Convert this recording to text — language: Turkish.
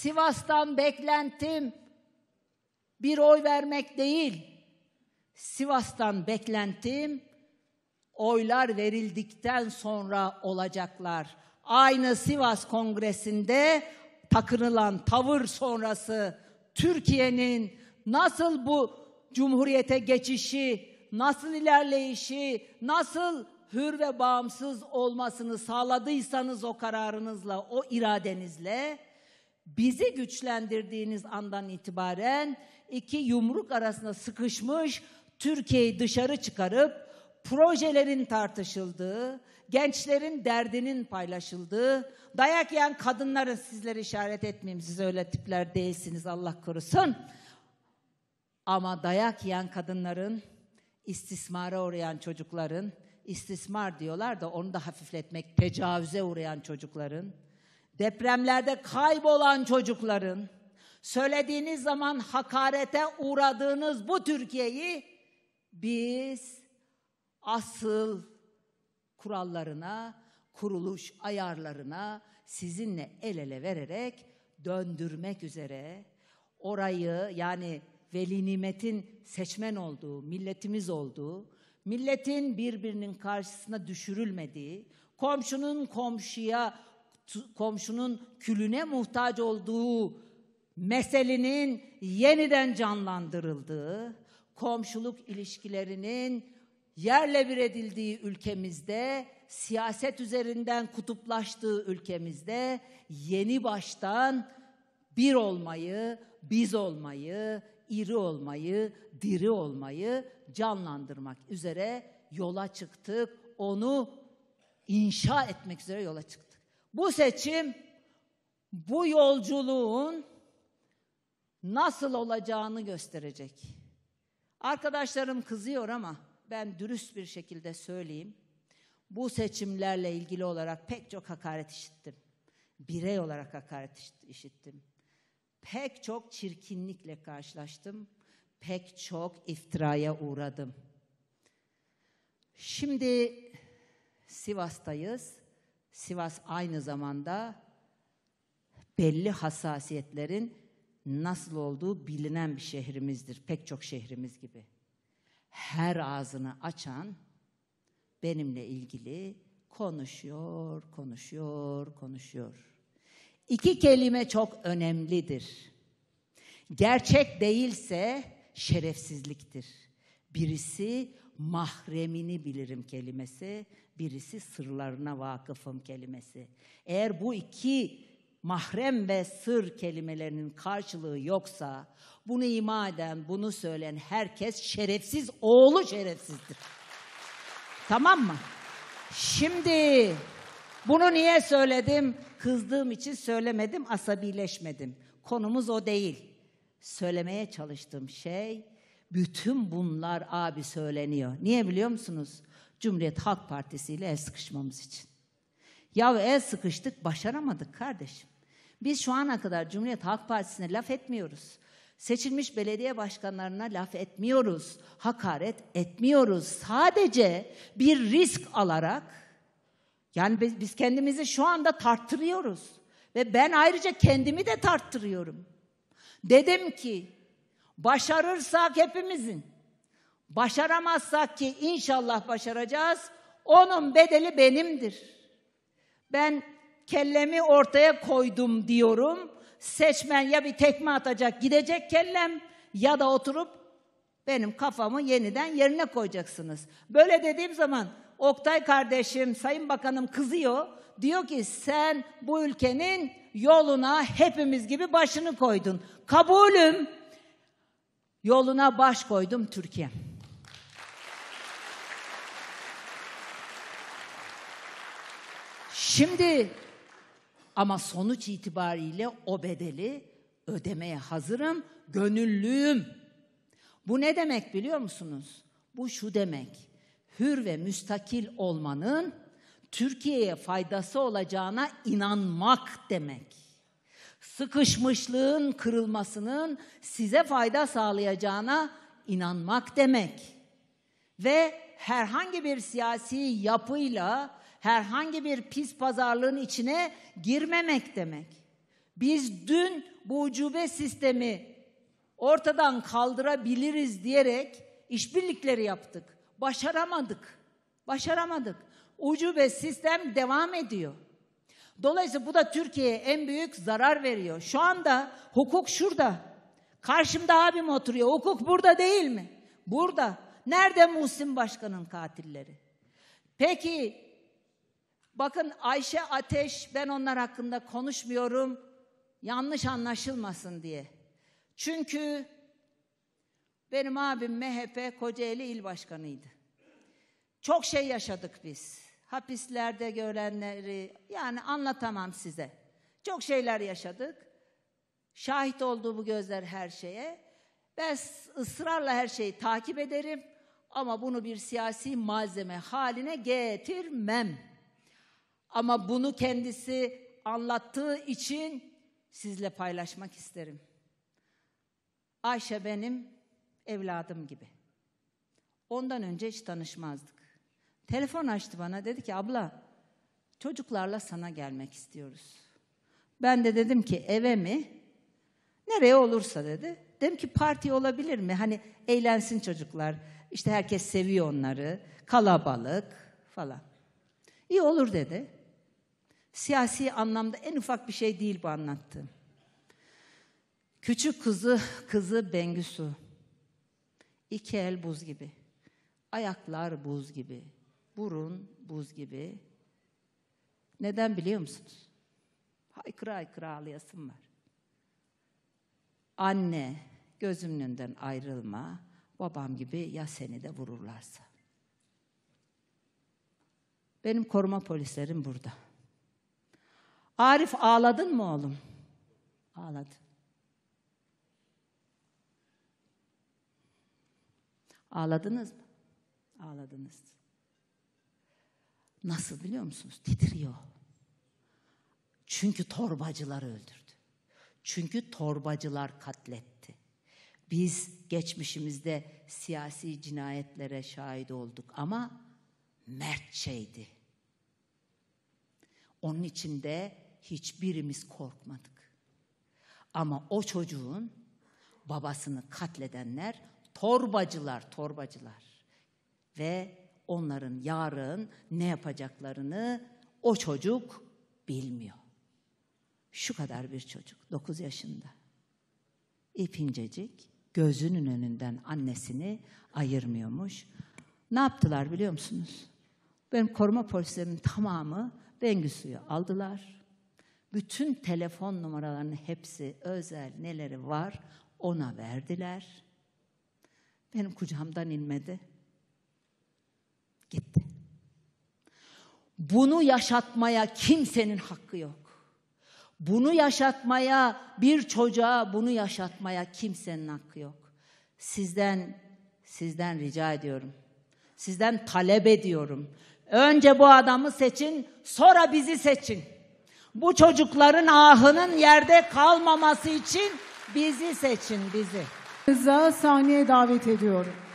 Sivas'tan beklentim bir oy vermek değil. Sivas'tan beklentim oylar verildikten sonra olacaklar. Aynı Sivas Kongresi'nde takınılan tavır sonrası Türkiye'nin nasıl bu cumhuriyete geçişi, nasıl ilerleyişi, nasıl hür ve bağımsız olmasını sağladıysanız o kararınızla, o iradenizle bizi güçlendirdiğiniz andan itibaren iki yumruk arasında sıkışmış Türkiye'yi dışarı çıkarıp projelerin tartışıldığı, gençlerin derdinin paylaşıldığı, dayak yiyen kadınların sizleri işaret etmeyeyim siz öyle tipler değilsiniz Allah korusun. Ama dayak yiyen kadınların, istismara uğrayan çocukların, istismar diyorlar da onu da hafifletmek, tecavüze uğrayan çocukların, depremlerde kaybolan çocukların, söylediğiniz zaman hakarete uğradığınız bu Türkiye'yi biz asıl kurallarına, kuruluş ayarlarına sizinle el ele vererek döndürmek üzere orayı yani veli nimetin seçmen olduğu, milletimiz olduğu, milletin birbirinin karşısına düşürülmediği, komşunun komşuya komşunun külüne muhtaç olduğu meselenin yeniden canlandırıldığı, komşuluk ilişkilerinin yerle bir edildiği ülkemizde, siyaset üzerinden kutuplaştığı ülkemizde yeni baştan bir olmayı, biz olmayı, iri olmayı, diri olmayı canlandırmak üzere yola çıktık. Onu inşa etmek üzere yola çıktık. Bu seçim bu yolculuğun nasıl olacağını gösterecek. Arkadaşlarım kızıyor ama ben dürüst bir şekilde söyleyeyim. Bu seçimlerle ilgili olarak pek çok hakaret işittim. Birey olarak hakaret işittim. Pek çok çirkinlikle karşılaştım. Pek çok iftiraya uğradım. Şimdi Sivas'tayız. Sivas aynı zamanda belli hassasiyetlerin nasıl olduğu bilinen bir şehrimizdir. Pek çok şehrimiz gibi. Her ağzını açan benimle ilgili konuşuyor, konuşuyor, konuşuyor. İki kelime çok önemlidir. Gerçek değilse şerefsizliktir. Birisi mahremini bilirim kelimesi, birisi sırlarına vakıfım kelimesi. Eğer bu iki mahrem ve sır kelimelerinin karşılığı yoksa bunu ima eden, bunu söyleyen herkes şerefsiz, oğlu şerefsizdir. tamam mı? Şimdi bunu niye söyledim? Kızdığım için söylemedim, asabileşmedim. Konumuz o değil. Söylemeye çalıştığım şey bütün bunlar abi söyleniyor. Niye biliyor musunuz? Cumhuriyet Halk Partisi ile el sıkışmamız için. Ya el sıkıştık başaramadık kardeşim. Biz şu ana kadar Cumhuriyet Halk Partisi'ne laf etmiyoruz. Seçilmiş belediye başkanlarına laf etmiyoruz. Hakaret etmiyoruz. Sadece bir risk alarak yani biz, biz kendimizi şu anda tarttırıyoruz. Ve ben ayrıca kendimi de tarttırıyorum. Dedim ki Başarırsak hepimizin. Başaramazsak ki inşallah başaracağız. Onun bedeli benimdir. Ben kellemi ortaya koydum diyorum. Seçmen ya bir tekme atacak gidecek kellem ya da oturup benim kafamı yeniden yerine koyacaksınız. Böyle dediğim zaman Oktay kardeşim, Sayın Bakanım kızıyor. Diyor ki sen bu ülkenin yoluna hepimiz gibi başını koydun. Kabulüm. Yoluna baş koydum Türkiye. Şimdi ama sonuç itibariyle o bedeli ödemeye hazırım, gönüllüyüm. Bu ne demek biliyor musunuz? Bu şu demek. Hür ve müstakil olmanın Türkiye'ye faydası olacağına inanmak demek sıkışmışlığın kırılmasının size fayda sağlayacağına inanmak demek. Ve herhangi bir siyasi yapıyla herhangi bir pis pazarlığın içine girmemek demek. Biz dün bu ucube sistemi ortadan kaldırabiliriz diyerek işbirlikleri yaptık. Başaramadık. Başaramadık. Ucube sistem devam ediyor. Dolayısıyla bu da Türkiye'ye en büyük zarar veriyor. Şu anda hukuk şurada. Karşımda abim oturuyor. Hukuk burada değil mi? Burada. Nerede Muhsin Başkan'ın katilleri? Peki bakın Ayşe Ateş ben onlar hakkında konuşmuyorum. Yanlış anlaşılmasın diye. Çünkü benim abim MHP Kocaeli İl Başkanı'ydı. Çok şey yaşadık biz hapislerde görenleri yani anlatamam size. Çok şeyler yaşadık. Şahit olduğu bu gözler her şeye. Ben ısrarla her şeyi takip ederim ama bunu bir siyasi malzeme haline getirmem. Ama bunu kendisi anlattığı için sizle paylaşmak isterim. Ayşe benim evladım gibi. Ondan önce hiç tanışmazdık. Telefon açtı bana dedi ki abla çocuklarla sana gelmek istiyoruz. Ben de dedim ki eve mi? Nereye olursa dedi. Dedim ki parti olabilir mi? Hani eğlensin çocuklar. İşte herkes seviyor onları. Kalabalık falan. İyi olur dedi. Siyasi anlamda en ufak bir şey değil bu anlattığım. Küçük kızı, kızı Bengüsü. İki el buz gibi. Ayaklar buz gibi burun buz gibi. Neden biliyor musunuz? Haykıra haykıra ağlayasım var. Anne gözümün önünden ayrılma, babam gibi ya seni de vururlarsa. Benim koruma polislerim burada. Arif ağladın mı oğlum? Ağladı. Ağladınız mı? Ağladınız. Nasıl biliyor musunuz? Titriyor. Çünkü torbacılar öldürdü. Çünkü torbacılar katletti. Biz geçmişimizde siyasi cinayetlere şahit olduk ama mertçeydi. Onun için de hiçbirimiz korkmadık. Ama o çocuğun babasını katledenler torbacılar, torbacılar ve onların yarın ne yapacaklarını o çocuk bilmiyor. Şu kadar bir çocuk, 9 yaşında. İpincecik, gözünün önünden annesini ayırmıyormuş. Ne yaptılar biliyor musunuz? Benim koruma polislerinin tamamı Bengüsü'yü aldılar. Bütün telefon numaralarının hepsi özel neleri var ona verdiler. Benim kucağımdan inmedi gitti. Bunu yaşatmaya kimsenin hakkı yok. Bunu yaşatmaya bir çocuğa bunu yaşatmaya kimsenin hakkı yok. Sizden sizden rica ediyorum. Sizden talep ediyorum. Önce bu adamı seçin, sonra bizi seçin. Bu çocukların ahının yerde kalmaması için bizi seçin bizi. Rıza sahneye davet ediyorum.